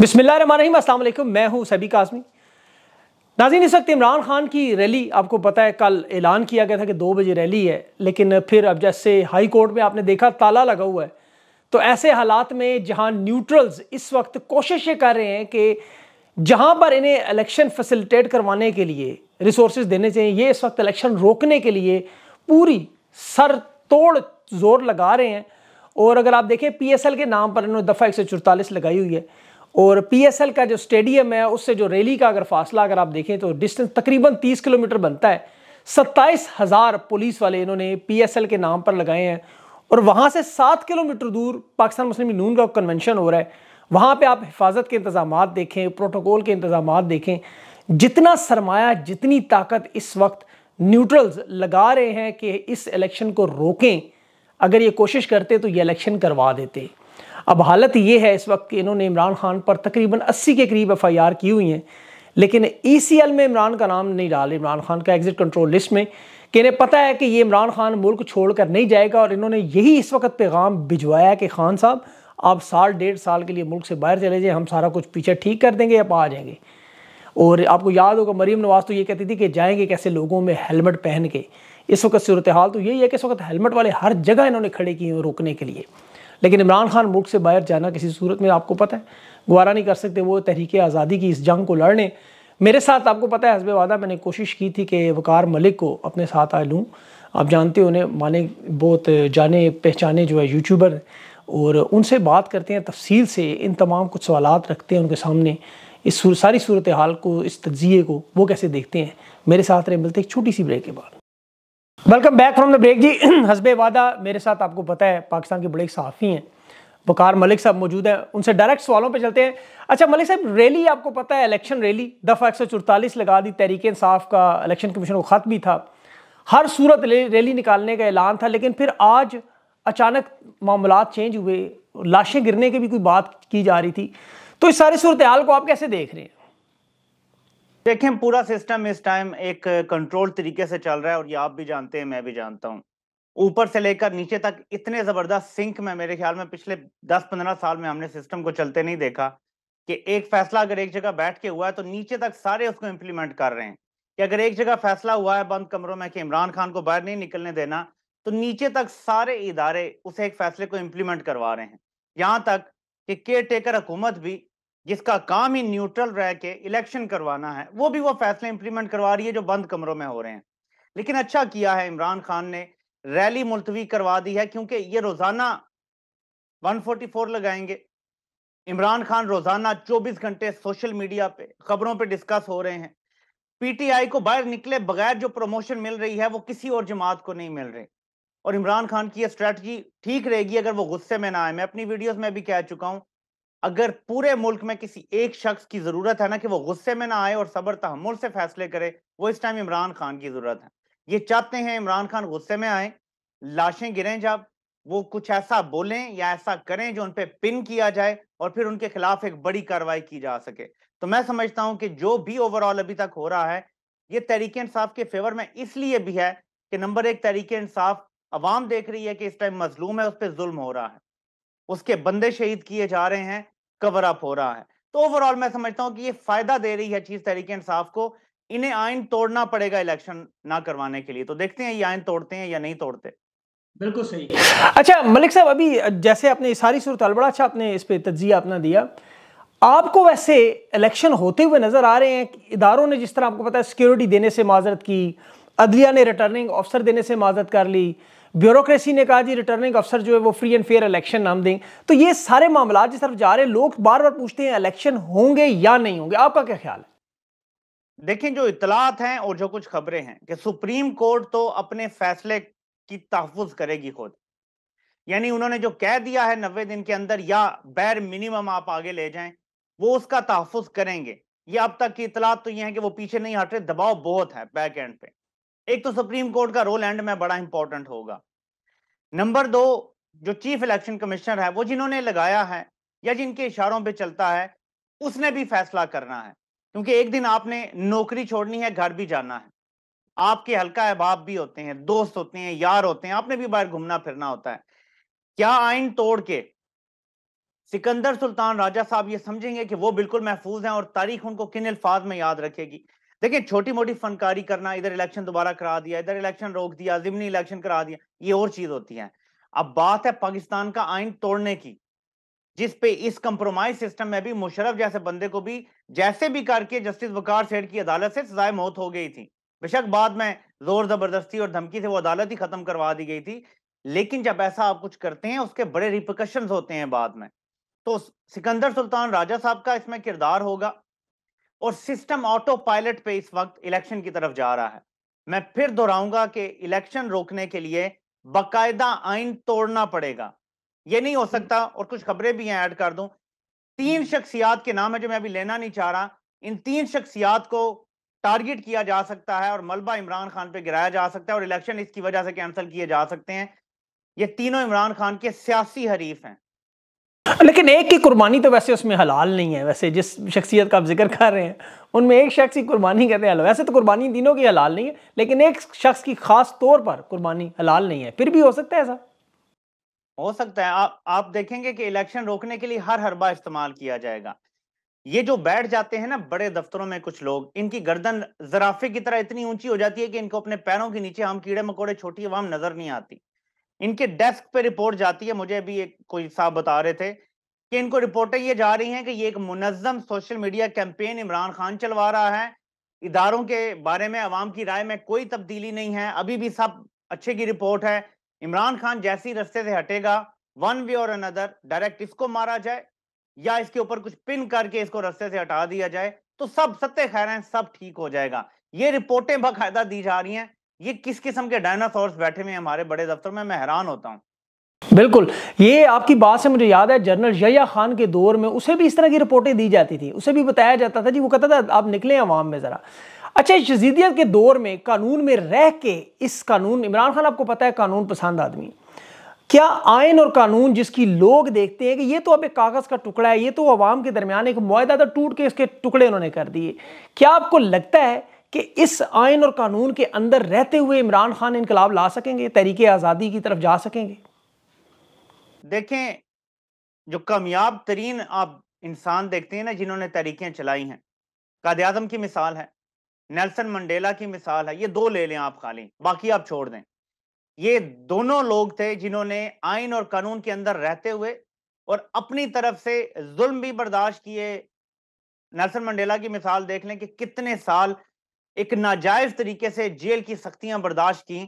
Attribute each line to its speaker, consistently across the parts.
Speaker 1: बिसमीम अल्लाम मैं हूं सभी आज़मी नाजीन इस वक्त इमरान खान की रैली आपको पता है कल ऐलान किया गया था कि दो बजे रैली है लेकिन फिर अब जैसे हाई कोर्ट में आपने देखा ताला लगा हुआ है तो ऐसे हालात में जहां न्यूट्रल्स इस वक्त ये कर रहे हैं कि जहां पर इन्हें इलेक्शन फैसिलिटेट करवाने के लिए रिसोर्स देने चाहिए ये इस वक्त इलेक्शन रोकने के लिए पूरी सर तोड़ जोर लगा रहे हैं और अगर आप देखें पी के नाम पर इन्होंने दफ़ा एक लगाई हुई है और पीएसएल का जो स्टेडियम है उससे जो रैली का अगर फासला अगर आप देखें तो डिस्टेंस तकरीबन तीस किलोमीटर बनता है सत्ताईस हज़ार पुलिस वाले इन्होंने पीएसएल के नाम पर लगाए हैं और वहाँ से सात किलोमीटर दूर पाकिस्तान मुस्लिम नून का कन्वेंशन हो रहा है वहाँ पे आप हिफाजत के इंतजाम देखें प्रोटोकॉल के इंतजाम देखें जितना सरमाया जितनी ताकत इस वक्त न्यूट्रल्स लगा रहे हैं कि इस इलेक्शन को रोकें अगर ये कोशिश करते तो ये इलेक्शन करवा देते अब हालत ये है इस वक्त कि इन्होंने इमरान खान पर तकरीबन 80 के करीब एफ आई आर की हुई हैं लेकिन ई e में इमरान का नाम नहीं डाल इमरान खान का एग्ज़िट कंट्रोल लिस्ट में कि इन्हें पता है कि ये इमरान खान मुल्क छोड़ कर नहीं जाएगा और इन्होंने यही इस वक्त पैगाम भिजवाया कि खान साहब आप साल डेढ़ साल के लिए मुल्क से बाहर चले जाएँ हम सारा कुछ पीछे ठीक कर देंगे आप आ जाएंगे और आपको याद होगा मरीम नवाज़ तो ये कहती थी कि जाएंगे कैसे लोगों में हेलमेट पहन के इस वक्त सूरत हाल तो यही है कि इस वक्त हेलमेट वाले हर जगह इन्होंने खड़े किए हैं रोकने के लिए लेकिन इमरान खान मुल्क से बाहर जाना किसी सूरत में आपको पता है गुवारा नहीं कर सकते वो तहरीक आज़ादी की इस जंग को लड़ने मेरे साथ आपको पता है हज़ब वादा मैंने कोशिश की थी कि वकार मलिक को अपने साथ आ लूँ आप जानते हो उन्हें माने बहुत जाने पहचाने जो है यूट्यूबर और उनसे बात करते हैं तफसील से इन तमाम कुछ सवाल रखते हैं उनके सामने इस सारी सूरत हाल को इस तजिए को वो कैसे देखते हैं मेरे साथ रहे मिलते एक छोटी सी ब्रेक के बाद welcome back from the break जी हसबे वादा मेरे साथ आपको पता है पाकिस्तान के बड़े सहाफ़ी हैं बकार मलिक साहब मौजूद हैं उनसे डायरेक्ट सवालों पे चलते हैं अच्छा मलिक साहब रैली आपको पता है इलेक्शन रैली दफ़ा एक लगा दी तहरीक इंसाफ का इलेक्शन कमीशन को ख़त भी था हर सूरत रैली निकालने का ऐलान था लेकिन फिर आज अचानक मामला चेंज हुए लाशें गिरने की भी कोई बात की जा रही थी तो इस सारी सूरत हाल को आप कैसे देख रहे हैं
Speaker 2: देखें पूरा सिस्टम इस टाइम एक कंट्रोल तरीके से चल रहा है और ये आप भी जानते हैं मैं भी जानता हूँ ऊपर से लेकर नीचे तक इतने जबरदस्त सिंक में मेरे ख्याल में पिछले दस पंद्रह साल में हमने सिस्टम को चलते नहीं देखा कि एक फैसला अगर एक जगह बैठ के हुआ है तो नीचे तक सारे उसको इम्प्लीमेंट कर रहे हैं कि अगर एक जगह फैसला हुआ है बंद कमरों में कि इमरान खान को बाहर नहीं निकलने देना तो नीचे तक सारे इदारे उसे एक फैसले को इम्प्लीमेंट करवा रहे हैं यहाँ तक कि केयर टेकर हुकूमत भी जिसका काम ही न्यूट्रल रह के इलेक्शन करवाना है वो भी वो फैसले इंप्लीमेंट करवा रही है जो बंद कमरों में हो रहे हैं लेकिन अच्छा किया है इमरान खान ने रैली मुलतवी करवा दी है क्योंकि ये रोजाना 144 लगाएंगे इमरान खान रोजाना 24 घंटे सोशल मीडिया पे खबरों पे डिस्कस हो रहे हैं पीटीआई को बाहर निकले बगैर जो प्रमोशन मिल रही है वो किसी और जमात को नहीं मिल रही और इमरान खान की यह स्ट्रेटजी ठीक रहेगी अगर वो गुस्से में ना आए मैं अपनी वीडियोज में भी कह चुका हूँ अगर पूरे मुल्क में किसी एक शख्स की जरूरत है ना कि वो गुस्से में ना आए और सबर तहमुल से फैसले करे वो इस टाइम इमरान खान की जरूरत है ये चाहते हैं इमरान खान गुस्से में आए लाशें गिरें जब वो कुछ ऐसा बोलें या ऐसा करें जो उन पर पिन किया जाए और फिर उनके खिलाफ एक बड़ी कार्रवाई की जा सके तो मैं समझता हूं कि जो भी ओवरऑल अभी तक हो रहा है ये तहरीक इंसाफ के फेवर में इसलिए भी है कि नंबर एक तहरीक इंसाफ अवाम देख रही है कि इस टाइम मजलूम है उस पर जुल्म हो रहा है उसके बंदे शहीद किए जा रहे हैं कवर अप हो रहा है तो ओवरऑल मैं समझता हूं कि ये फायदा दे रही है चीज तहरीक इंसाफ को इन्हें आयन तोड़ना पड़ेगा इलेक्शन ना करवाने के लिए तो देखते हैं ये आयन तोड़ते हैं या नहीं तोड़ते बिल्कुल सही
Speaker 1: अच्छा मलिक साहब अभी जैसे आपने सारी सूरत बड़ा अच्छा आपने इस पर तजिया अपना दिया आपको वैसे इलेक्शन होते हुए नज़र आ रहे हैं इदारों ने जिस तरह आपको पता है सिक्योरिटी देने से माजरत की अदलिया ने रिटर्निंग ऑफिसर देने से माजरत कर ली ब्यूरोक्रेसी ने कहा जी रिटर्निंग अफसर जो है वो फ्री एंड फेयर इलेक्शन नाम दें तो ये सारे मामला जिस तरफ जा रहे लोग बार बार पूछते हैं इलेक्शन होंगे या नहीं होंगे आपका क्या ख्याल है
Speaker 2: देखिए जो इतलात हैं और जो कुछ खबरें हैं कि सुप्रीम कोर्ट तो अपने फैसले की तहफुज करेगी खुद यानी उन्होंने जो कह दिया है नब्बे दिन के अंदर या बैर मिनिमम आप आगे ले जाएं वो उसका तहफुज करेंगे ये अब तक की इतलात तो ये है कि वो पीछे नहीं हट रहे दबाव बहुत है बैक एंड पे एक तो सुप्रीम कोर्ट का रोल एंड में बड़ा इंपॉर्टेंट होगा नंबर दो जो चीफ इलेक्शन कमिश्नर है वो जिन्होंने लगाया है या जिनके इशारों पे चलता है उसने भी फैसला करना है क्योंकि एक दिन आपने नौकरी छोड़नी है घर भी जाना है आपके हल्का अहबाब भी होते हैं दोस्त होते हैं यार होते हैं आपने भी बाहर घूमना फिरना होता है क्या आइन तोड़ के सिकंदर सुल्तान राजा साहब ये समझेंगे कि वो बिल्कुल महफूज हैं और तारीख उनको किन अल्फाज में याद रखेगी देखिए छोटी मोटी फनकारी करना इधर इलेक्शन दोबारा करा दिया इधर इलेक्शन रोक दिया जिमनी इलेक्शन करा दिया ये और चीज होती है अब बात है पाकिस्तान का आइन तोड़ने की जिस पे इस कंप्रोमाइज सिस्टम में भी मुशरफ जैसे बंदे को भी जैसे भी करके जस्टिस वकार सेठ की अदालत से सजाए मौत हो गई थी बेशक बाद में जोर जबरदस्ती और धमकी से वो अदालत ही खत्म करवा दी गई थी लेकिन जब ऐसा आप कुछ करते हैं उसके बड़े रिपोकशन होते हैं बाद में तो सिकंदर सुल्तान राजा साहब का इसमें किरदार होगा और सिस्टम ऑटो पायलट पे इस वक्त इलेक्शन की तरफ जा रहा है मैं फिर दोहराऊंगा कि इलेक्शन रोकने के लिए बाकायदा आइन तोड़ना पड़ेगा ये नहीं हो सकता और कुछ खबरें भी हैं ऐड कर दूं तीन हम्म। शख्सियात के नाम है जो मैं अभी लेना नहीं चाह रहा इन तीन शख्सियात को टारगेट किया जा सकता है और मलबा इमरान खान पे गिराया जा सकता है और इलेक्शन इसकी वजह से कैंसिल किए जा सकते हैं ये तीनों इमरान खान के सियासी हरीफ हैं
Speaker 1: लेकिन एक की कुर्बानी तो वैसे उसमें हलाल नहीं है वैसे जिस शख्सियत का आप जिक्र कर रहे हैं उनमें एक शख्स की कुर्बानी कहते हैं वैसे तो कुर्बानी दिनों की हलाल नहीं है लेकिन एक शख्स की खास तौर पर कुर्बानी हलाल नहीं है फिर भी हो सकता है ऐसा
Speaker 2: हो सकता है आप आप देखेंगे कि इलेक्शन रोकने के लिए हर हरबा इस्तेमाल किया जाएगा ये जो बैठ जाते हैं ना बड़े दफ्तरों में कुछ लोग इनकी गर्दन जराफे की तरह इतनी ऊंची हो जाती है कि इनको अपने पैरों के नीचे हम कीड़े मकोड़े छोटी आवाम नजर नहीं आती इनके डेस्क पे रिपोर्ट जाती है मुझे अभी एक कोई साहब बता रहे थे कि इनको रिपोर्टें ये जा रही हैं कि ये एक मुनजम social media campaign Imran Khan चलवा रहा है इदारों के बारे में आवाम की राय में कोई तब्दीली नहीं है अभी भी सब अच्छे की रिपोर्ट है इमरान खान जैसी रस्ते से हटेगा वन वे और अनदर डायरेक्ट इसको मारा जाए या इसके ऊपर कुछ पिन करके इसको रस्ते से हटा दिया जाए तो सब सत्य खैर हैं सब ठीक हो जाएगा ये रिपोर्टें बाकायदा दी जा रही हैं ये किस किस्म के डायनासोर्स बैठे हुए हमारे बड़े दफ्तर में मैं हैरान होता हूँ
Speaker 1: बिल्कुल ये आपकी बात से मुझे याद है जनरल जया खान के दौर में उसे भी इस तरह की रिपोर्टें दी जाती थी उसे भी बताया जाता था जी वो कहता था आप निकले अवाम में ज़रा अच्छा जजीदियत के दौर में कानून में रह के इस कानून इमरान खान आपको पता है कानून पसंद आदमी क्या आयन और कानून जिसकी लोग देखते हैं कि ये तो अब एक कागज़ का टुकड़ा है ये तो अवाम के दरमियान एक माहा था टूट के इसके टुकड़े उन्होंने कर दिए क्या आपको लगता है कि इस आयन और कानून के अंदर रहते हुए इमरान खान इनकलाब ला सकेंगे तरीके आज़ादी की तरफ जा सकेंगे देखें
Speaker 2: जो कामयाब तरीन आप इंसान देखते हैं ना जिन्होंने तहरीकें चलाई हैं काद आजम की मिसाल है नेल्सन मंडेला की मिसाल है ये दो ले लें आप खाली बाकी आप छोड़ दें ये दोनों लोग थे जिन्होंने आइन और कानून के अंदर रहते हुए और अपनी तरफ से जुल्म भी बर्दाश्त किए नेल्सन मंडेला की मिसाल देख लें कि कितने साल एक नाजायज तरीके से जेल की सख्तियां बर्दाश्त की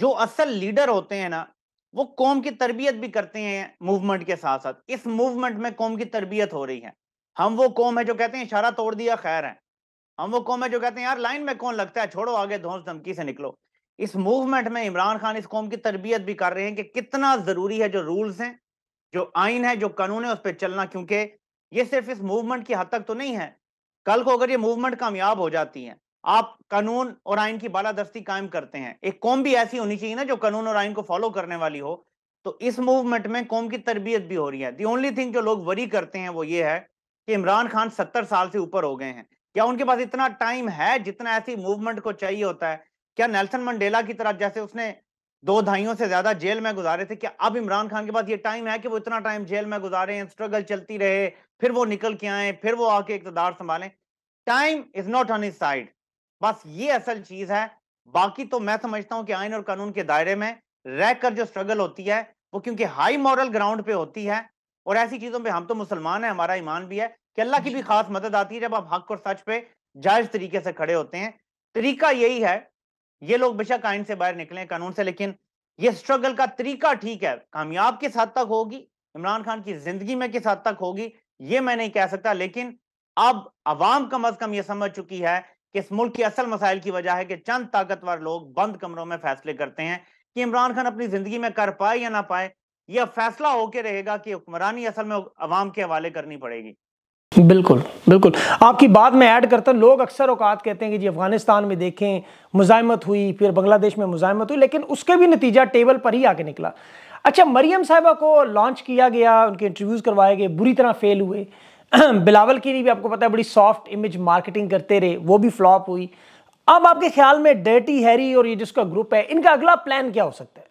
Speaker 2: जो असल लीडर होते हैं ना वो कौम की तरबियत भी करते हैं मूवमेंट के साथ साथ इस मूवमेंट में कौम की तरबियत हो रही है हम वो कौम है जो कहते हैं इशारा तोड़ दिया खैर है हम वो कौम है जो कहते हैं यार लाइन में कौन लगता है छोड़ो आगे धोस धमकी से निकलो इस मूवमेंट में इमरान खान इस कौम की तरबियत भी कर रहे हैं कि कितना जरूरी है जो रूल्स हैं जो आइन है जो कानून है उस पर चलना क्योंकि ये सिर्फ इस मूवमेंट की हद तक तो नहीं है कल को अगर ये मूवमेंट कामयाब हो जाती है आप कानून और आइन की बालादस्ती कायम करते हैं एक कौम भी ऐसी होनी चाहिए ना जो कानून और आइन को फॉलो करने वाली हो तो इस मूवमेंट में कौम की तरबियत भी हो रही है दी ओनली थिंग जो लोग वरी करते हैं वो ये है कि इमरान खान सत्तर साल से ऊपर हो गए हैं क्या उनके पास इतना टाइम है जितना ऐसी मूवमेंट को चाहिए होता है क्या नेल्सन मंडेला की तरह जैसे उसने दो दहाइयों से ज्यादा जेल में गुजारे थे क्या अब इमरान खान के पास ये टाइम है कि वो इतना टाइम जेल में गुजारे हैं स्ट्रगल चलती रहे फिर वो निकल के आए फिर वो आके इकतदार संभालें time is not on side बस ये असल चीज है बाकी तो मैं समझता हूँ कि आइन और कानून के दायरे में रहकर जो स्ट्रगल होती है वो क्योंकि हाई मॉरल ग्राउंड पे होती है और ऐसी चीजों पर हम तो मुसलमान है हमारा ईमान भी है कि अल्लाह की भी खास मदद आती है जब आप हक और सच पे जायज तरीके से खड़े होते हैं तरीका यही है ये लोग बेशक आइन से बाहर निकले कानून से लेकिन ये स्ट्रगल का तरीका ठीक है कामयाब किस हद तक होगी इमरान खान की जिंदगी में किस हद तक होगी ये मैं नहीं कह सकता लेकिन अब आवाम कम अज कम ये समझ चुकी है कि इस मुल्क की असल मसाइल की वजह है कि चंद ताकतवर लोग बंद कमरों में फैसले करते हैं कि इमरान खान अपनी जिंदगी में कर पाए या ना पाए यह फैसला होके रहेगा कि
Speaker 1: हुक्मरानी असल में आवाम के हवाले करनी पड़ेगी बिल्कुल बिल्कुल आपकी बात में ऐड करता लोग अक्सर औकात कहते हैं कि जी अफगानिस्तान में देखें मुजामत हुई फिर बांग्लादेश में मुजामत हुई लेकिन उसके भी नतीजा टेबल पर ही आके निकला अच्छा मरियम साहबा को लॉन्च किया गया उनके इंटरव्यूज़ करवाए गए बुरी तरह फेल हुए बिलावल की भी आपको पता है बड़ी सॉफ्ट इमेज मार्केटिंग करते रहे वो भी फ्लॉप हुई अब आपके ख्याल में डर्टी हैरी और ये जिसका ग्रुप है इनका अगला प्लान क्या हो सकता है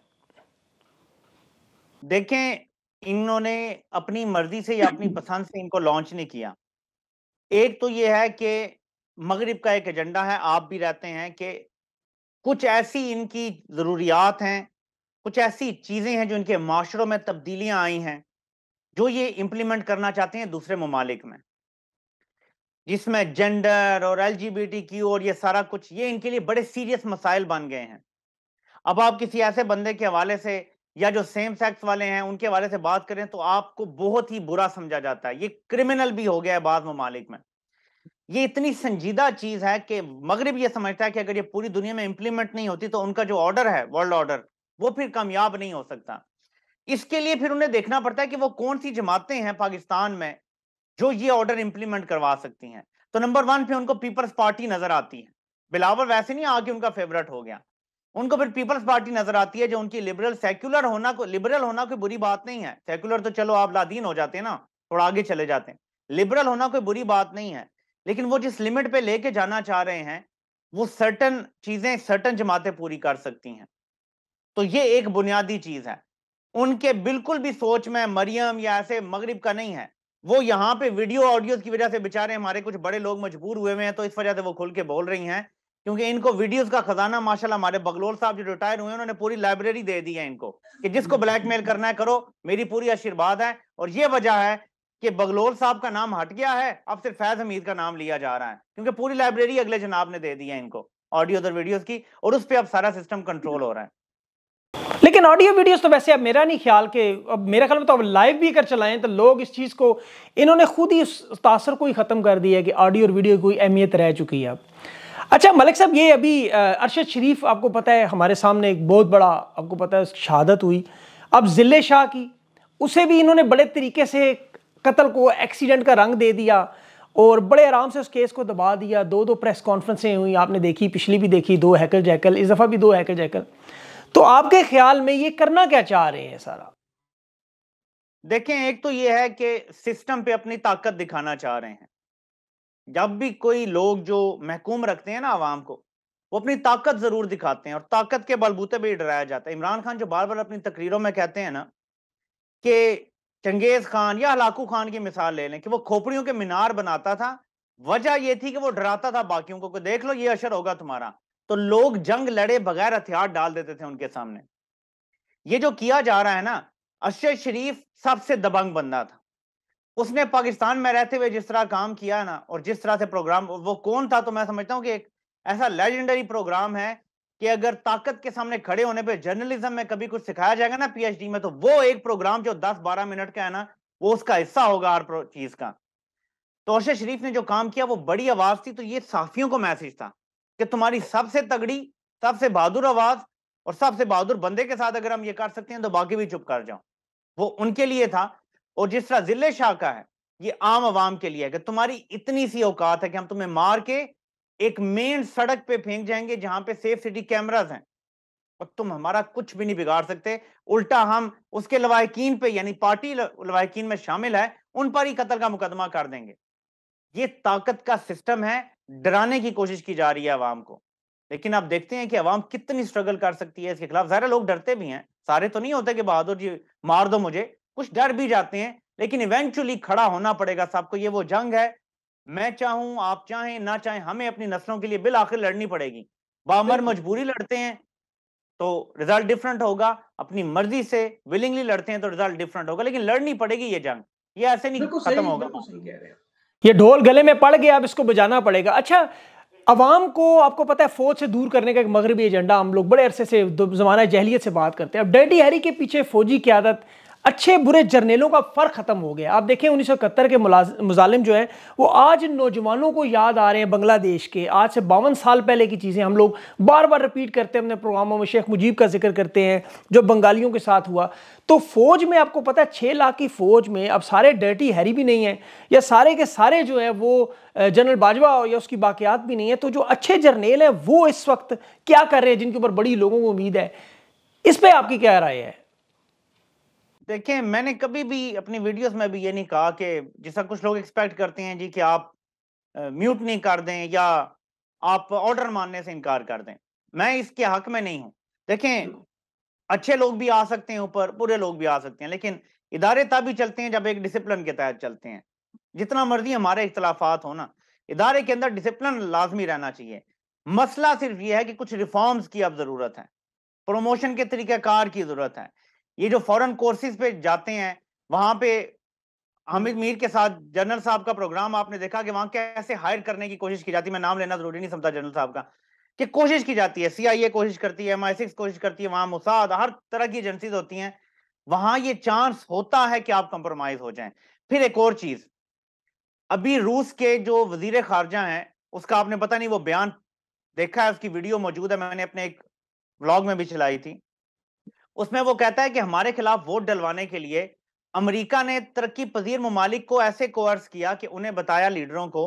Speaker 1: देखें इन्होंने
Speaker 2: अपनी मर्जी से या अपनी पसंद से इनको लॉन्च नहीं किया एक तो ये है कि मगरिब का एक एजेंडा है आप भी रहते हैं कि कुछ ऐसी इनकी ज़रूरियात हैं कुछ ऐसी चीज़ें हैं जो इनके माशरों में तब्दीलियां आई हैं जो ये इम्प्लीमेंट करना चाहते हैं दूसरे ममालिक में जिसमें जेंडर और एल जी और ये सारा कुछ ये इनके लिए बड़े सीरियस मसाइल बन गए हैं अब आप किसी ऐसे बंदे के हवाले से या जो सेम सेक्स वाले हैं उनके बारे से बात करें तो आपको बहुत ही बुरा समझा जाता है ये क्रिमिनल भी हो गया है बाद ममालिक में ये इतनी संजीदा चीज है कि मगरब ये समझता है कि अगर ये पूरी दुनिया में इंप्लीमेंट नहीं होती तो उनका जो ऑर्डर है वर्ल्ड ऑर्डर वो फिर कामयाब नहीं हो सकता इसके लिए फिर उन्हें देखना पड़ता है कि वो कौन सी जमातें हैं पाकिस्तान में जो ये ऑर्डर इंप्लीमेंट करवा सकती हैं तो नंबर वन पे उनको पीपल्स पार्टी नजर आती है बिलावर वैसे नहीं आके उनका फेवरेट हो गया उनको फिर पीपल्स पार्टी नजर आती है जो उनकी लिबरल सेक्युलर होना को लिबरल होना कोई बुरी बात नहीं है सेक्युलर तो चलो आप लादीन हो जाते हैं ना थोड़ा आगे चले जाते हैं लिबरल होना कोई बुरी बात नहीं है लेकिन वो जिस लिमिट पे लेके जाना चाह रहे हैं वो सर्टन चीजें सर्टन जमातें पूरी कर सकती हैं तो ये एक बुनियादी चीज है उनके बिल्कुल भी सोच में मरियम या ऐसे मगरब का नहीं है वो यहाँ पे वीडियो ऑडियोज की वजह से बेचारे हमारे कुछ बड़े लोग मजबूर हुए हुए हैं तो इस वजह से वो खुल के बोल रही हैं क्योंकि इनको वीडियोस का खजाना माशाल्लाह हमारे बगलोल साहब जो रिटायर हुए उन्होंने पूरी लाइब्रेरी दे दी है इनको कि जिसको हम्म। ब्लैकमेल करना है करो मेरी पूरी आशीर्वाद है और ये वजह है कि बगलोल साहब का नाम हट गया है अब सिर्फ फैज हमीद का नाम लिया जा रहा है क्योंकि पूरी लाइब्रेरी अगले जनाब ने दे दी है इनको ऑडियो और वीडियोज की और उस पर अब सारा सिस्टम कंट्रोल हो रहा है
Speaker 1: लेकिन ऑडियो वीडियोस तो वैसे अब मेरा नहीं ख्याल कि अब मेरे ख्याल में तो अब लाइव भी अगर चलाएं तो लोग इस चीज़ को इन्होंने खुद ही उस तासर को ही ख़त्म कर दिया कि ऑडियो और वीडियो की अहमियत रह चुकी है अब अच्छा मलिक साहब ये अभी अरशद शरीफ आपको पता है हमारे सामने एक बहुत बड़ा आपको पता है उसकी शहादत हुई अब ज़िले शाह की उसे भी इन्होंने बड़े तरीके से कत्ल को एक्सीडेंट का रंग दे दिया और बड़े आराम से उस केस को दबा दिया दो दो प्रेस कॉन्फ्रेंसें हुई आपने देखी पिछली भी देखी दो हैकल जैकल इस दफ़ा भी दो हैकल जैकल तो आपके ख्याल में ये करना क्या चाह रहे हैं सारा देखें
Speaker 2: एक तो ये है कि सिस्टम पे अपनी ताकत दिखाना चाह रहे हैं जब भी कोई लोग जो महकूम रखते हैं ना आवाम को वो अपनी ताकत जरूर दिखाते हैं और ताकत के बलबूते पर डराया जाता है इमरान खान जो बार बार अपनी तकरीरों में कहते हैं ना कि चंगेज खान या हलाकू खान की मिसाल ले लें कि वो खोपड़ियों के मीनार बनाता था वजह ये थी कि वो डराता था बाकियों को देख लो ये असर होगा तुम्हारा तो लोग जंग लड़े बगैर हथियार डाल देते थे उनके सामने ये जो किया जा रहा है ना अशर शरीफ सबसे दबंग बंदा था उसने पाकिस्तान में रहते हुए जिस तरह काम किया ना और जिस तरह से प्रोग्राम वो कौन था तो मैं समझता हूँ कि एक ऐसा लेजेंडरी प्रोग्राम है कि अगर ताकत के सामने खड़े होने पे जर्नलिज्म में कभी कुछ सिखाया जाएगा ना पीएचडी में तो वो एक प्रोग्राम जो 10-12 मिनट का है ना वो उसका हिस्सा होगा हर चीज का तो अर्शद शरीफ ने जो काम किया वो बड़ी आवाज थी तो ये साफियों को मैसेज था कि तुम्हारी सबसे तगड़ी सबसे बहादुर आवाज और सबसे बहादुर बंदे के साथ अगर हम ये कर सकते हैं तो बाकी भी चुप कर जाओ वो उनके लिए था और जिस तरह जिले शाह का है ये आम आवाम के लिए है कि तुम्हारी इतनी सी औकात है कि हम तुम्हें मार के एक मेन सड़क पे फेंक जाएंगे जहां पे सेफ सिटी कैमराज हैं और तुम हमारा कुछ भी नहीं बिगाड़ सकते उल्टा हम उसके लवाकिन पे यानी पार्टी लवाकिन में शामिल है उन पर ही कत्ल का मुकदमा कर देंगे ये ताकत का सिस्टम है डराने की कोशिश की जा रही है आवाम को लेकिन आप देखते हैं कि आवाम कितनी स्ट्रगल कर सकती है इसके खिलाफ ज्यादा लोग डरते भी हैं सारे तो नहीं होते कि बहादुर जी मार दो मुझे कुछ डर भी जाते हैं लेकिन इवेंचुअली खड़ा होना पड़ेगा सबको ये वो जंग है मैं चाहूं आप चाहें ना चाहें हमें अपनी नस्लों के लिए बिल आखिर लड़नी पड़ेगी बामर मजबूरी लड़ते हैं तो रिजल्ट डिफरेंट होगा अपनी मर्जी से विलिंगली लड़ते हैं तो रिजल्ट डिफरेंट होगा लेकिन लड़नी पड़ेगी
Speaker 1: ये जंग
Speaker 2: ये ऐसे नहीं खत्म होगा
Speaker 1: ये ढोल गले में पड़ गया अब इसको बजाना पड़ेगा अच्छा अवाम को आपको पता है फौज से दूर करने का एक मगरबी एजेंडा हम लोग बड़े अरसे से जमाना जहलीत से बात करते हैं अब डेडी हैरी के पीछे फौजी क्यादत अच्छे बुरे जर्नेलों का फ़र्क ख़त्म हो गया आप देखें उन्नीस के मुजालिम जो है वो आज नौजवानों को याद आ रहे हैं बांग्लादेश के आज से बावन साल पहले की चीज़ें हम लोग बार बार रिपीट करते हैं अपने प्रोग्रामों में शेख मुजीब का जिक्र करते हैं जो बंगालियों के साथ हुआ तो फ़ौज में आपको पता है छः लाख की फ़ौज में अब सारे डर्टी हैरी भी नहीं है या सारे के सारे जो है वो जनरल बाजवा या उसकी बाक़ियात भी नहीं है तो जो अच्छे जर्नेल हैं वो इस वक्त क्या कर रहे हैं जिनके ऊपर बड़ी लोगों को उम्मीद है इस पर आपकी क्या राय है देखें मैंने कभी भी अपनी
Speaker 2: वीडियोस में भी ये नहीं कहा कि जैसा कुछ लोग एक्सपेक्ट करते हैं जी कि आप म्यूट नहीं कर दें या आप ऑर्डर मानने से इनकार कर दें मैं इसके हक में नहीं हूं देखें अच्छे लोग भी आ सकते हैं ऊपर बुरे लोग भी आ सकते हैं लेकिन इदारे तभी चलते हैं जब एक डिसिप्लिन के तहत चलते हैं जितना मर्जी हमारे इख्तलाफात हो ना इदारे के अंदर डिसिप्लिन लाजमी रहना चाहिए मसला सिर्फ ये है कि कुछ रिफॉर्म्स की अब ज़रूरत है प्रमोशन के तरीक़ाकार की ज़रूरत है ये जो फॉरेन कोर्सेज पे जाते हैं वहां पे हमिद हम्म। मीर के साथ जनरल साहब का प्रोग्राम आपने देखा कि वहां कैसे हायर करने की कोशिश की जाती है मैं नाम लेना जरूरी नहीं समझता जनरल साहब का कि कोशिश की जाती है सीआईए कोशिश करती है एम कोशिश करती है वहां मुसाद हर तरह की एजेंसीज होती हैं वहां ये चांस होता है कि आप कंप्रोमाइज हो जाएं फिर एक और चीज अभी रूस के जो वजीर खारजा हैं उसका आपने पता नहीं वो बयान देखा है उसकी वीडियो मौजूद है मैंने अपने एक ब्लॉग में भी चलाई थी उसमें वो कहता है कि हमारे खिलाफ वोट डलवाने के लिए अमेरिका ने तरक्की पजीर ममालिक को ऐसे कोर्स किया कि उन्हें बताया लीडरों को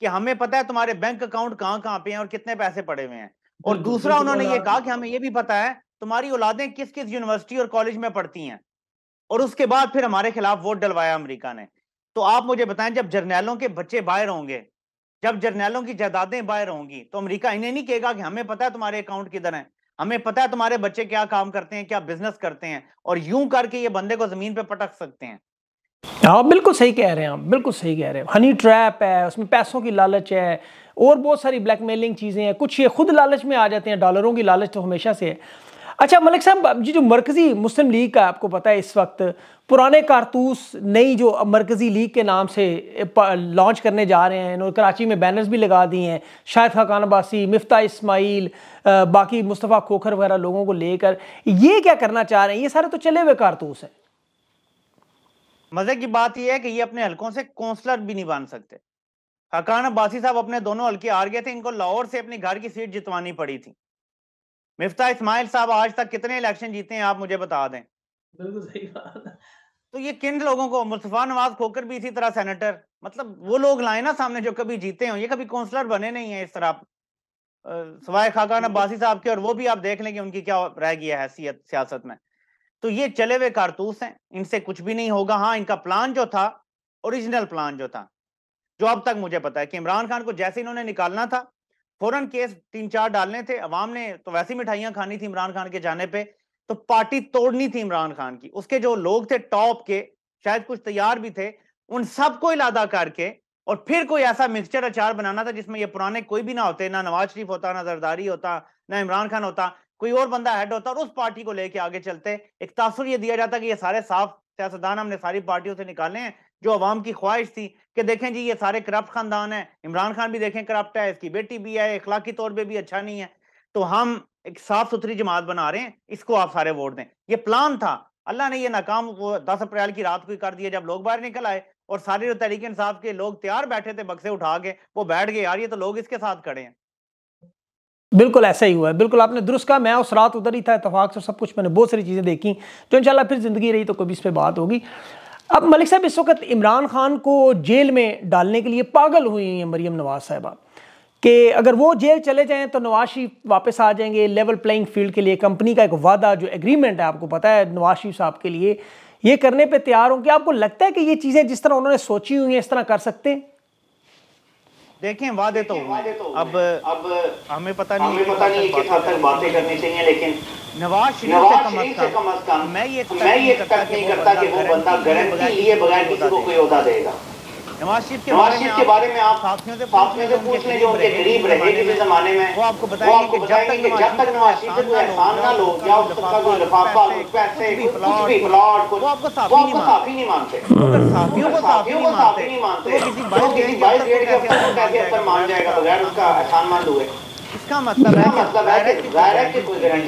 Speaker 2: कि हमें पता है तुम्हारे बैंक अकाउंट कहाँ कहाँ पे हैं और कितने पैसे पड़े हुए हैं और दूसरा उन्होंने ये कहा कि हमें ये भी पता है तुम्हारी औलादें किस किस यूनिवर्सिटी और कॉलेज में पढ़ती हैं और उसके बाद फिर हमारे खिलाफ वोट डलवाया अमरीका ने तो आप मुझे बताएं जब जर्नैलों के बच्चे बाहर होंगे जब जर्नैलों की जायदादें बाहर होंगी तो अमरीका इन्हें नहीं कहेगा कि हमें पता है तुम्हारे अकाउंट किधर है हमें पता है तुम्हारे बच्चे क्या काम करते हैं क्या बिजनेस करते हैं और यूं करके ये बंदे को जमीन पे पटक सकते हैं
Speaker 1: हाँ बिल्कुल सही कह रहे हैं आप बिल्कुल सही कह रहे हैं हनी ट्रैप है उसमें पैसों की लालच है और बहुत सारी ब्लैकमेलिंग चीज़ें हैं कुछ ये खुद लालच में आ जाते हैं डॉलरों की लालच तो हमेशा से है अच्छा मलिक साहब जी जो मरकज़ी मुस्लिम लीग का आपको पता है इस वक्त पुराने कारतूस नई जो मरकज़ी लीग के नाम से लॉन्च करने जा रहे हैं और कराची में बैनर्स भी लगा दिए हैं शाहिद खान अब्बासी मफ्ता इस्माइल बाकी मुस्तफ़ा खोखर वगैरह लोगों को लेकर ये क्या करना चाह रहे हैं ये सारे तो चले हुए कारतूस हैं
Speaker 2: मज़े की बात यह है कि ये अपने हल्कों से कौंसलर भी नहीं बन सकते हकान अब्बासी साहब अपने दोनों हल्के हार गए थे इनको लाहौर से अपने घर की सीट जितवानी पड़ी थी मिफ्ता इस्माइल साहब आज तक कितने इलेक्शन जीते हैं आप मुझे बता दें बिल्कुल सही बात तो ये किन लोगों को मुस्तफ़ा नवाज खोकर भी इसी तरह सेनेटर मतलब वो लोग लाए ना सामने जो कभी जीते हो ये कभी काउंसलर बने नहीं है इस तरह सवाए खाकान अब्बासी साहब के और वो भी आप देख लें कि उनकी क्या रह गया है सियासत में तो ये चले हुए कारतूस हैं इनसे कुछ भी नहीं होगा हाँ इनका प्लान जो था ओरिजिनल प्लान जो था जो अब तक मुझे पता है कि इमरान खान को जैसे इन्होंने निकालना था फौरन केस तीन चार डालने थे अवाम ने तो वैसी मिठाइयां खानी थी इमरान खान के जाने पे तो पार्टी तोड़नी थी इमरान खान की उसके जो लोग थे टॉप के शायद कुछ तैयार भी थे उन सबको इलादा करके और फिर कोई ऐसा मिक्सचर अचार बनाना था जिसमें ये पुराने कोई भी ना होते ना नवाज शरीफ होता ना जरदारी होता ना इमरान खान होता कोई और बंदा हेड होता और उस पार्टी को लेके आगे चलते एक तासुर ये दिया जाता कि ये सारे साफ सियासतदान हमने सारी पार्टियों से निकाले हैं जो अवाम की ख्वाहिश थी कि देखें जी ये सारे करप्ट खानदान है इमरान खान भी देखें करप्ट है इसकी बेटी भी है इखलाकी तौर पर भी अच्छा नहीं है तो हम एक साफ सुथरी जमात बना रहे हैं इसको आप सारे वोट दें ये प्लान था अल्लाह ने ये नाकाम वो दस अप्रैल की रात को ही कर दिया जब लोग बाहर निकल आए और सारे जो तहरीक इंसाफ के लोग तैयार बैठे थे बक्से उठा के वो बैठ गए यार ये तो लोग इसके साथ खड़े हैं
Speaker 1: बिल्कुल ऐसा ही हुआ है बिल्कुल आपने दुरुस्त कहा मैं उस रात उधर ही था इतफाक से सब कुछ मैंने बहुत सारी चीज़ें देखी जो इंशाल्लाह फिर ज़िंदगी रही तो कभी इस पर बात होगी अब मलिक साहब इस वक्त इमरान खान को जेल में डालने के लिए पागल हुई हैं मरीम नवाज साहबा कि अगर वो जेल चले जाएं तो नवाज शरीफ वापस आ जाएंगे लेवल प्लेइंग फील्ड के लिए कंपनी का एक वादा जो एग्रीमेंट है आपको पता है नवाज शरीफ साहब के लिए ये करने पे तैयार होंगे आपको लगता है कि ये चीज़ें जिस तरह उन्होंने सोची हुई हैं इस तरह कर सकते हैं देखें वादे तो, तो हुए
Speaker 2: अब अब हमें पता नहीं हमें पता नहीं किस हद तक बातें करनी चाहिए लेकिन नवाज शरीफ से कम से कम मैं ये मैं ये नहीं करता कि वो बंदा गारंटी लिए बगैर किसी को कोई अहदा देगा नवाज शरीफ के नवाज शरीफ के बारे में आप साथियों से साथियों से पूछ लें जो उनके करीब रहे किसी जमाने में वो आपको बताएंगे कि जब तक नवाज शरीफ से कोई एहसान ना लो या उस सबका कोई लिफाफा पैसे कुछ भी प्लॉट कुछ वो आपको साफी नहीं मानते साफियों को साफी नहीं मानते तो किसी बाईस ग्रेड के अफसर मान जाएगा बगैर उसका हाँ। एहसान मंद हुए इसका मतलब है कि गारंटी मतलब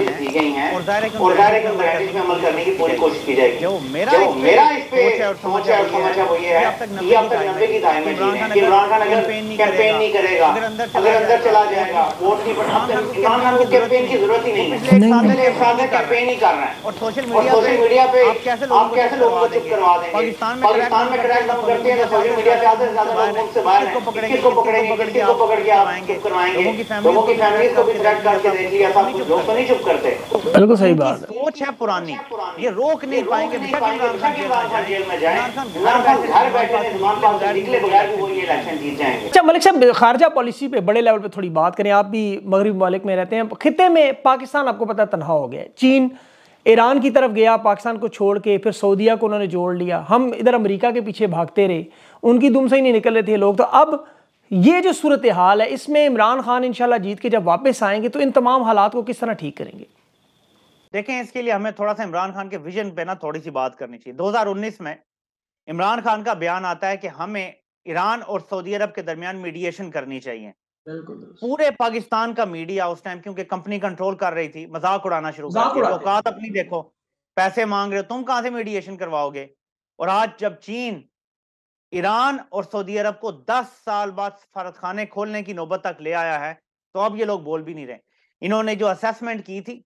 Speaker 2: दी गई और पूरी कोशिश की जाएगी है वोट नहीं की जरूरत ही नहीं है
Speaker 1: सोशल मीडिया
Speaker 2: पे कैसे पाकिस्तान में तो करते हैं सोशल मीडिया पे से ज्यादा लोग से बाहर पकड़ेंगे पकड़ के आप करवाएंगे लोगों की फैमिली रणवीर को भी रिजेक्ट करके देख लिया था कुछ लोग तो नहीं चुप करते
Speaker 1: बिल्कुल सही बात
Speaker 2: सोच है पुरानी ये रोक नहीं पाएंगे जेल में जाए घर बैठे निकले बगैर वो ये इलेक्शन जीत जाएंगे अच्छा मलिक साहब
Speaker 1: खारजा पॉलिसी पे बड़े लेवल पे थोड़ी बात करें आप भी मगरब ममालिक में रहते हैं खिते में पाकिस्तान आपको पता तनहा हो गया चीन ईरान की तरफ गया पाकिस्तान को छोड़ के फिर सऊदिया को उन्होंने जोड़ लिया हम इधर अमेरिका के पीछे भागते रहे उनकी दुम से ही नहीं निकल रहे थे लोग तो अब ये जो सूरत हाल है इसमें इमरान खान इंशाल्लाह जीत के जब वापस आएंगे तो इन तमाम हालात को किस तरह ठीक करेंगे
Speaker 2: देखें इसके लिए हमें थोड़ा सा इमरान खान के विजन पे ना थोड़ी सी बात करनी चाहिए 2019 में इमरान खान का बयान आता है कि हमें ईरान और सऊदी अरब के दरमियान मीडिएशन करनी चाहिए पूरे पाकिस्तान का मीडिया उस टाइम क्योंकि कंपनी कंट्रोल कर रही थी मजाक उड़ाना शुरू कर अपनी देखो पैसे मांग रहे हो तुम कहाँ से मीडिएशन करवाओगे और आज जब चीन ईरान और सऊदी अरब को 10 साल बाद खाने खोलने की नौबत तक ले आया है तो अब ये लोग बोल भी नहीं रहे इन्होंने जो असेसमेंट की थी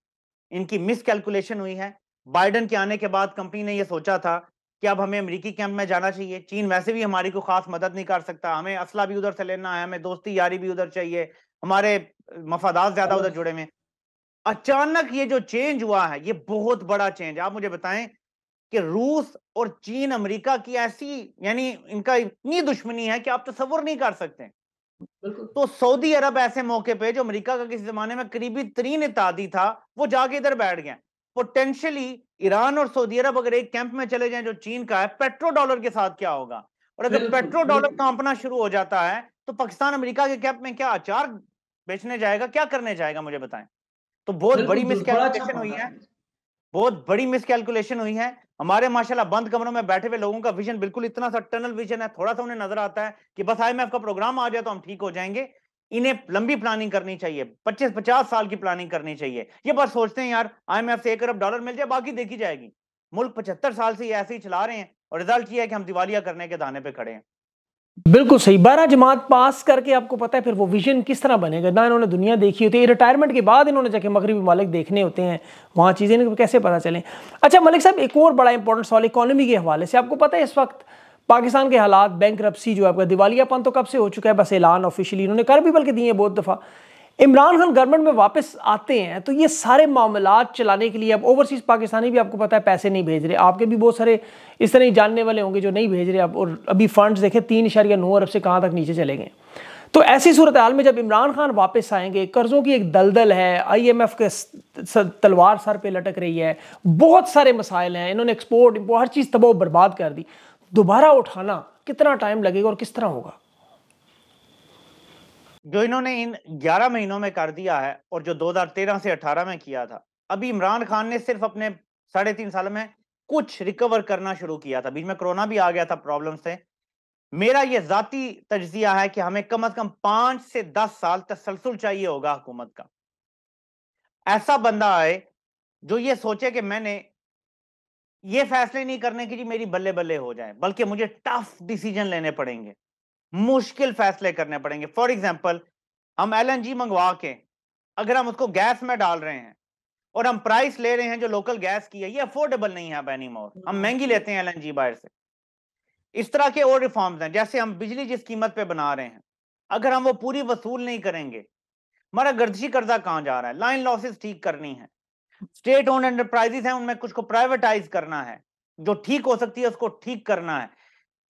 Speaker 2: इनकी मिसकैलकुलेशन हुई है बाइडन के आने के बाद कंपनी ने यह सोचा था कि अब हमें अमरीकी कैंप में जाना चाहिए चीन वैसे भी हमारी को खास मदद नहीं कर सकता हमें असला भी उधर से लेना है हमें दोस्ती यारी भी उधर चाहिए हमारे मफादात ज्यादा उधर जुड़े हुए अचानक ये जो चेंज हुआ है ये बहुत बड़ा चेंज आप मुझे बताएं कि रूस और चीन अमेरिका की ऐसी यानी इनका इतनी दुश्मनी है कि आप तस्वर नहीं कर सकते तो सऊदी अरब ऐसे मौके पे जो अमेरिका का किसी जमाने में करीबी तरीन इतादी था वो जाके इधर बैठ गया पोटेंशियली ईरान और सऊदी अरब अगर एक कैंप में चले जाए जो चीन का है पेट्रो डॉलर के साथ क्या होगा और अगर पेट्रो डॉलर कांपना शुरू हो जाता है तो पाकिस्तान अमेरिका के कैंप में क्या अचार बेचने जाएगा क्या करने जाएगा मुझे बताएं तो बहुत बड़ी मिसकैलकुलेशन अच्छा हुई है बहुत बड़ी मिसकैलकुलेशन हुई है हमारे माशाल्लाह बंद कमरों में बैठे हुए लोगों का विजन बिल्कुल इतना सा टनल विजन है थोड़ा सा उन्हें नजर आता है कि बस आईएमएफ का प्रोग्राम आ जाए तो हम ठीक हो जाएंगे इन्हें लंबी प्लानिंग करनी चाहिए 25-50 साल की प्लानिंग करनी चाहिए ये बस सोचते हैं यार आईएमएफ से एक अरब डॉलर मिल जाए बाकी देखी जाएगी मुल्क पचहत्तर साल से ऐसे ही चला रहे हैं और रिजल्ट ये है कि हम दिवालिया करने के दाने पर खड़े हैं
Speaker 1: बिल्कुल सही बारह जमात पास करके आपको पता है फिर वो विजन किस तरह बनेगा ना इन्होंने दुनिया देखी होती है रिटायरमेंट के बाद इन्होंने जाके मगरबी मालिक देखने होते हैं वहाँ चीज़ें इनको कैसे पता चलें अच्छा मलिक साहब एक और बड़ा इंपॉर्टेंट सवाल इकोनॉमी के हवाले से आपको पता है इस वक्त पाकिस्तान के हालात बैंक रपसी जो है आपका दिवालियापन तो कब से हो चुका है बस ऐलान ऑफिशियली इन्होंने कर भी बल्कि दिए बहुत दफ़ा इमरान खान गवर्नमेंट में वापस आते हैं तो ये सारे मामला चलाने के लिए अब ओवरसीज़ पाकिस्तानी भी आपको पता है पैसे नहीं भेज रहे आपके भी बहुत सारे इस तरह ही जानने वाले होंगे जो नहीं भेज रहे आप और अभी फंड्स देखें तीन इशारिया नौ अरब से कहाँ तक नीचे चले गए तो ऐसी सूरत हाल में जब इमरान खान वापस आएंगे कर्ज़ों की एक दलदल है आईएमएफ के तलवार सर पे लटक रही है बहुत सारे मसाइल हैं इन्होंने एक्सपोर्ट हर चीज़ तबाह बर्बाद कर दी दोबारा उठाना कितना टाइम लगेगा और किस तरह होगा जो
Speaker 2: इन्होंने इन 11 महीनों में कर दिया है और जो 2013 से 18 में किया था अभी इमरान खान ने सिर्फ अपने साढ़े तीन साल में कुछ रिकवर करना शुरू किया था बीच में कोरोना भी आ गया था प्रॉब्लम से मेरा ये जाती तजिया है कि हमें कम अज कम पांच से दस साल तसलसल चाहिए होगा हुकूमत का ऐसा बंदा आए जो ये सोचे कि मैंने ये फैसले नहीं करने की जी मेरी बल्ले बल्ले हो जाए बल्कि मुझे टफ डिसीजन लेने पड़ेंगे मुश्किल फैसले करने पड़ेंगे फॉर एग्जाम्पल हम एल मंगवा के अगर हम उसको गैस में डाल रहे हैं और हम प्राइस ले रहे हैं जो लोकल गैस की है ये अफोर्डेबल नहीं है बैनी मोर हम हाँ, महंगी लेते हैं एलएनजी बाहर से इस तरह के और रिफॉर्म्स हैं जैसे हम बिजली जिस कीमत पे बना रहे हैं अगर हम वो पूरी वसूल नहीं करेंगे हमारा गर्दशी कर्जा कहाँ जा रहा है लाइन लॉसेस ठीक करनी है स्टेट ओन एंटरप्राइजेस हैं उनमें कुछ को प्राइवेटाइज करना है जो ठीक हो सकती है उसको ठीक करना है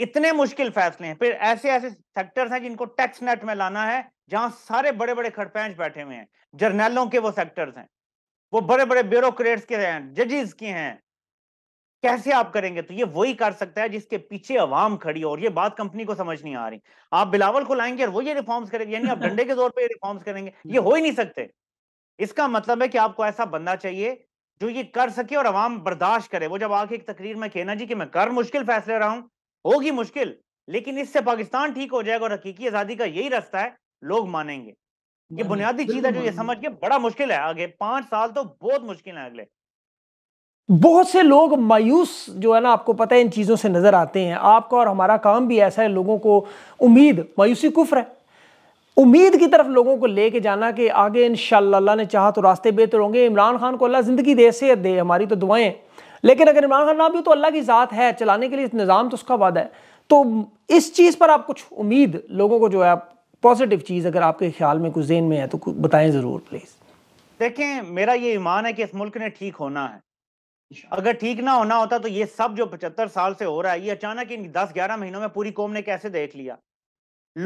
Speaker 2: इतने मुश्किल फैसले हैं फिर ऐसे ऐसे सेक्टर्स हैं जिनको टैक्स नेट में लाना है जहां सारे बड़े बड़े खड़पैंच बैठे हुए हैं जर्नैलों के वो सेक्टर्स हैं वो बड़े बड़े ब्यूरोक्रेट्स के हैं जजेस के हैं कैसे आप करेंगे तो ये वही कर सकता है जिसके पीछे अवाम खड़ी हो और ये बात कंपनी को समझ नहीं आ रही आप बिलावल को लाएंगे और वो ये रिफॉर्म्स करेंगे यानी आप डंडे के जोर पर रिफॉर्म्स करेंगे ये हो ही नहीं सकते इसका मतलब है कि आपको ऐसा बंदा चाहिए जो ये कर सके और अवाम बर्दाश्त करे वो जब आके एक तकरीर में कहना जी कि मैं कर मुश्किल फैसले रहा हूं होगी मुश्किल लेकिन इससे पाकिस्तान ठीक हो जाएगा और हकीकी आजादी का यही रास्ता है लोग मानेंगे ये बुनियादी चीज है जो ये समझ के बड़ा मुश्किल है आगे पांच साल तो बहुत मुश्किल है अगले
Speaker 1: बहुत से लोग मायूस जो है ना आपको पता है इन चीज़ों से नज़र आते हैं आपका और हमारा काम भी ऐसा है लोगों को उम्मीद मायूसी कुफर है उम्मीद की तरफ लोगों को लेके जाना कि आगे इन ने चाहा तो रास्ते बेहतर होंगे इमरान खान को अल्लाह ज़िंदगी दे सेहत दे हमारी तो दुआएं लेकिन अगर इमरान खान ना भी हो तो अल्लाह की ज़ात है चलाने के लिए निज़ाम तो उसका वादा है तो इस चीज़ पर आप कुछ उम्मीद लोगों को जो है पॉजिटिव चीज़ अगर आपके ख्याल में कुछ जेन में है तो बताएं ज़रूर प्लीज़
Speaker 2: देखें मेरा ये ईमान है कि इस मुल्क ने ठीक होना है अगर ठीक ना होना होता तो ये सब जो पचहत्तर साल से हो रहा है ये अचानक इन दस ग्यारह महीनों में पूरी कौम ने कैसे देख लिया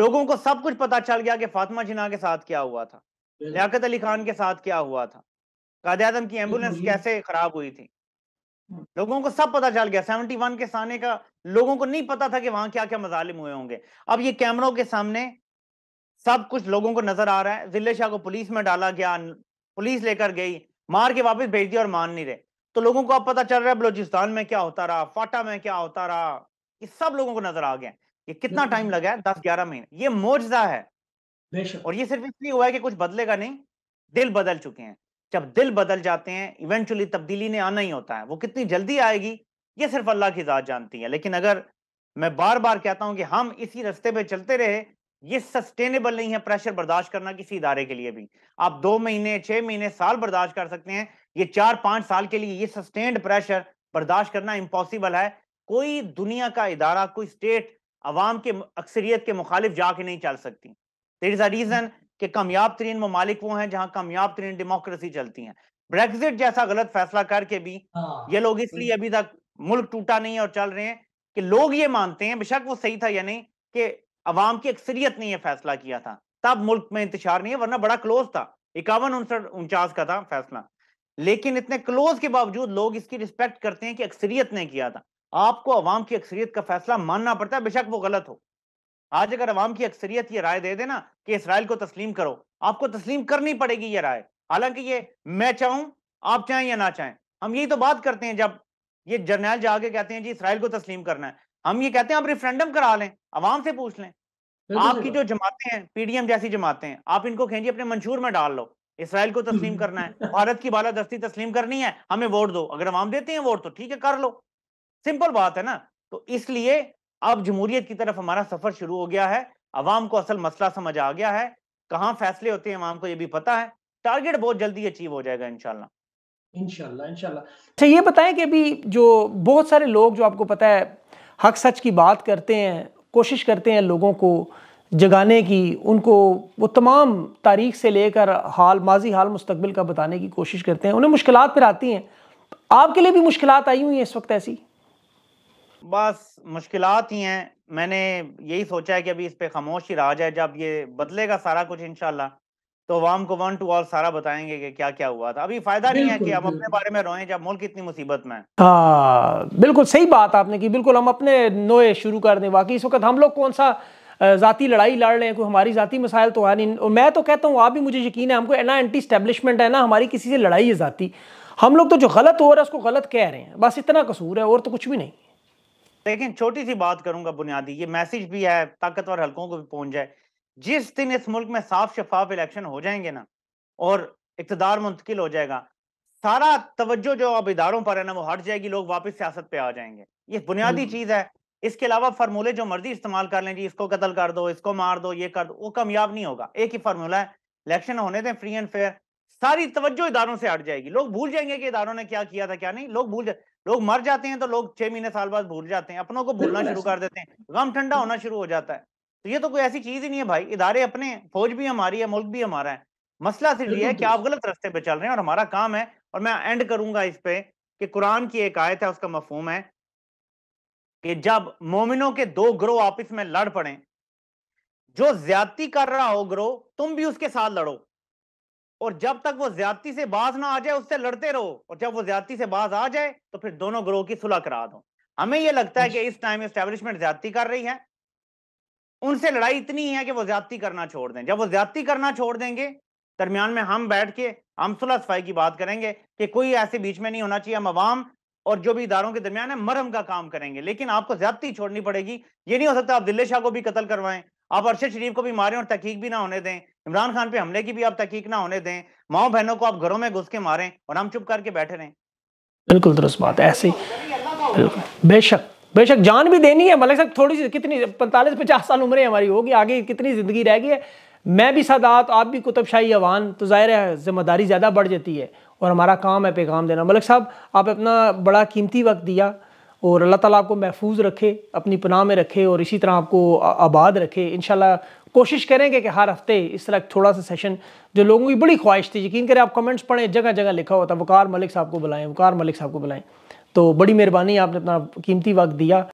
Speaker 2: लोगों को सब कुछ पता चल गया कि फातिमा जिना के साथ क्या हुआ था लियाकत अली खान के साथ क्या हुआ था कायद आजम की एम्बुलेंस कैसे खराब हुई थी लोगों को सब पता चल गया सेवेंटी वन के साने का लोगों को नहीं पता था कि वहां क्या क्या मजालिम हुए होंगे अब ये कैमरों के सामने सब कुछ लोगों को नजर आ रहा है जिले शाह को पुलिस में डाला गया पुलिस लेकर गई मार के वापस भेज दिया और मान नहीं रहे तो लोगों को अब पता चल रहा है बलोचिस्तान में क्या होता रहा फाटा में क्या होता रहा ये सब लोगों को नजर आ गया ये कितना टाइम लगा है दस ग्यारह महीने ये मोजा है और ये सिर्फ इसलिए हुआ है कि कुछ बदलेगा नहीं दिल बदल चुके हैं जब दिल बदल जाते हैं इवेंचुअली तब्दीली ने आना ही होता है वो कितनी जल्दी आएगी ये सिर्फ अल्लाह की ज़ात जानती है लेकिन अगर मैं बार बार कहता हूं कि हम इसी रस्ते पे चलते रहे ये सस्टेनेबल नहीं है प्रेशर बर्दाश्त करना किसी इदारे के लिए भी आप दो महीने छह महीने साल बर्दाश्त कर सकते हैं ये चार पांच साल के लिए ये सस्टेन्ड प्रेशर बर्दाश्त करना इम्पॉसिबल है कोई दुनिया का इदारा कोई स्टेट अवाम के अक्सरियत के मुखालिफ जाके नहीं चल सकती देर इज अ रीजन कि कामयाब तरीन ममालिक वो हैं जहां कामयाब तरीन डेमोक्रेसी चलती हैं ब्रेग्जिट जैसा गलत फैसला करके भी हाँ। ये लोग इसलिए अभी तक मुल्क टूटा नहीं है और चल रहे हैं कि लोग ये मानते हैं बेशक वो सही था या नहीं कि अवाम की अक्सरियत ने यह फैसला किया था तब मुल्क में इंतजार नहीं है वरना बड़ा क्लोज था इक्यावन उनसठ उनचास का था फैसला लेकिन इतने क्लोज के बावजूद लोग इसकी रिस्पेक्ट करते हैं कि अक्सरियत ने किया था आपको अवाम की अक्सरियत का फैसला मानना पड़ता है बेशक वो गलत हो आज अगर अवाम की अक्सरियत ये राय दे देना कि इसराइल को तस्लीम करो आपको तस्लीम करनी पड़ेगी ये राय हालांकि ये मैं चाहूं आप चाहें या ना चाहें हम यही तो बात करते हैं जब ये जर्नैल जाके कहते हैं जी इसराइल को तस्लीम करना है हम ये कहते हैं आप रेफरेंडम करा लें अवाम से पूछ लें आपकी जो जमातें हैं पीडीएम जैसी जमातें हैं आप इनको खेजिए अपने मंशूर में डाल लो इसराइल को तस्लीम करना है भारत की बालादस्ती तस्लीम करनी है हमें वोट दो अगर अवाम देते हैं वोट तो ठीक है कर लो सिंपल बात है ना तो इसलिए अब जमहूरियत की तरफ हमारा सफर शुरू हो गया है अवाम को असल मसला समझ आ गया है कहाँ फैसले होते हैं अवाम को ये भी पता है टारगेट बहुत जल्दी अचीव हो जाएगा इनशाला
Speaker 1: इनशाला इनशाला अच्छा ये बताएं कि अभी जो बहुत सारे लोग जो आपको पता है हक सच की बात करते हैं कोशिश करते हैं लोगों को जगाने की उनको वो तमाम तारीख से लेकर हाल माजी हाल मुस्तबिल का बताने की कोशिश करते हैं उन्हें मुश्किल फिर आती हैं आपके लिए भी मुश्किल आई हुई हैं इस वक्त ऐसी
Speaker 2: बस मुश्किल ही हैं मैंने यही सोचा है कि अभी इस पे खामोश ही रहा जाए जब ये बदलेगा सारा कुछ इनशाला तो वाम को वन टू ऑल सारा बताएंगे कि क्या क्या हुआ था अभी फायदा नहीं है कि हम अपने बारे में रोएं जब मुल्क इतनी मुसीबत में
Speaker 1: हाँ बिल्कुल सही बात आपने की बिल्कुल हम अपने नोए शुरू कर दें बाकी इस वक्त हम लोग कौन सा ज़ाती लड़ाई लड़ रहे हैं कोई हमारी ज़ाती मसाइल तो है नहीं और मैं तो कहता हूँ आप भी मुझे यकीन है हमको ना एंटी स्टैब्लिशमेंट है ना हमारी किसी से लड़ाई है ज़ाती हम लोग तो जो गलत हो रहा है उसको गलत कह रहे हैं बस इतना कसूर है और तो कुछ भी नहीं लेकिन छोटी सी बात
Speaker 2: करूंगा बुनियादी ये मैसेज भी है ताकतवर हलकों को भी पहुंच जाए जिस दिन इस मुल्क में साफ शफाफ इलेक्शन हो जाएंगे ना और इकतदार मुंतकिल हो जाएगा सारा तवज्जो जो अब इदारों पर है ना वो हट जाएगी लोग वापस सियासत पे आ जाएंगे ये बुनियादी हम्म। चीज है इसके अलावा फार्मूले जो मर्जी इस्तेमाल कर लें जी इसको कत्ल कर दो इसको मार दो ये कर दो वो कामयाब नहीं होगा एक ही फार्मूला है इलेक्शन होने दें फ्री एंड फेयर सारी तवज्जो इदारों से हट जाएगी लोग भूल जाएंगे कि इदारों ने क्या किया था क्या नहीं लोग भूल जाए लोग मर जाते हैं तो लोग छह महीने साल बाद भूल जाते हैं अपनों को भूलना शुरू कर देते हैं गम ठंडा होना शुरू हो जाता है तो ये तो कोई ऐसी चीज ही नहीं है भाई इधारे अपने फौज भी हमारी है मुल्क भी हमारा है मसला सिर्फ ये है कि आप गलत रास्ते पे चल रहे हैं और हमारा काम है और मैं एंड करूंगा इस पे कि कुरान की एक आयत है उसका मफहम है कि जब मोमिनों के दो ग्रोह आपस में लड़ पड़े जो ज्यादती कर रहा हो ग्रोह तुम भी उसके साथ लड़ो और जब तक वो ज्यादती से बाज ना आ जाए उससे लड़ते रहो और जब वो ज्यादती से बाज आ जाए तो फिर दोनों ग्रोह की सुलह करा दो हमें ये लगता है कि अच्छा। इस टाइम स्टैब्लिशमेंट ज्यादती कर रही है उनसे लड़ाई इतनी है कि वो ज्यादती करना छोड़ दें जब वो ज्यादती करना छोड़ देंगे दरमियान में हम बैठ के हम सुलह सफाई की बात करेंगे कि कोई ऐसे बीच में नहीं होना चाहिए हम आवाम और जो भी इदारों के दरमियान है मरहम का काम करेंगे लेकिन आपको ज्यादती छोड़नी पड़ेगी ये नहीं हो सकता आप दिल्ली शाह को भी कत्ल करवाएं आप अरशद शरीफ को भी मारें और तहकीक भी ना होने दें इमरान खान पे हमले की भी आप तहकीक ना होने दें माओ बहनों को आप घरों में घुस के मारें और हम चुप करके बैठे रहें
Speaker 1: बिल्कुल दुरुस्त बात है ऐसे बेशक बेशक जान भी देनी है मलिक साहब थोड़ी सी कितनी पैंतालीस पचास साल उम्र हमारी होगी आगे कितनी ज़िंदगी रह गई है मैं भी सादात आप भी कुतुब शाही अवान तो ज़ाहिर है जिम्मेदारी ज़्यादा बढ़ जाती है और हमारा काम है पैगाम देना मलिक साहब आप अपना बड़ा कीमती वक्त दिया और अल्लाह ताला आपको महफूज रखे अपनी पनाह में रखे और इसी तरह आपको आबाद रखे इन कोशिश करेंगे कि हर हफ्ते इस तरह थोड़ा सा सेशन जो लोगों की बड़ी ख्वाहिश थी यकीन करें आप कमेंट्स पढ़ें जगह जगह लिखा होता वकार मलिक साहब को बुलाएं वकार मलिक साहब को बुलाएं तो बड़ी मेहरबानी आपने अपना कीमती वक्त दिया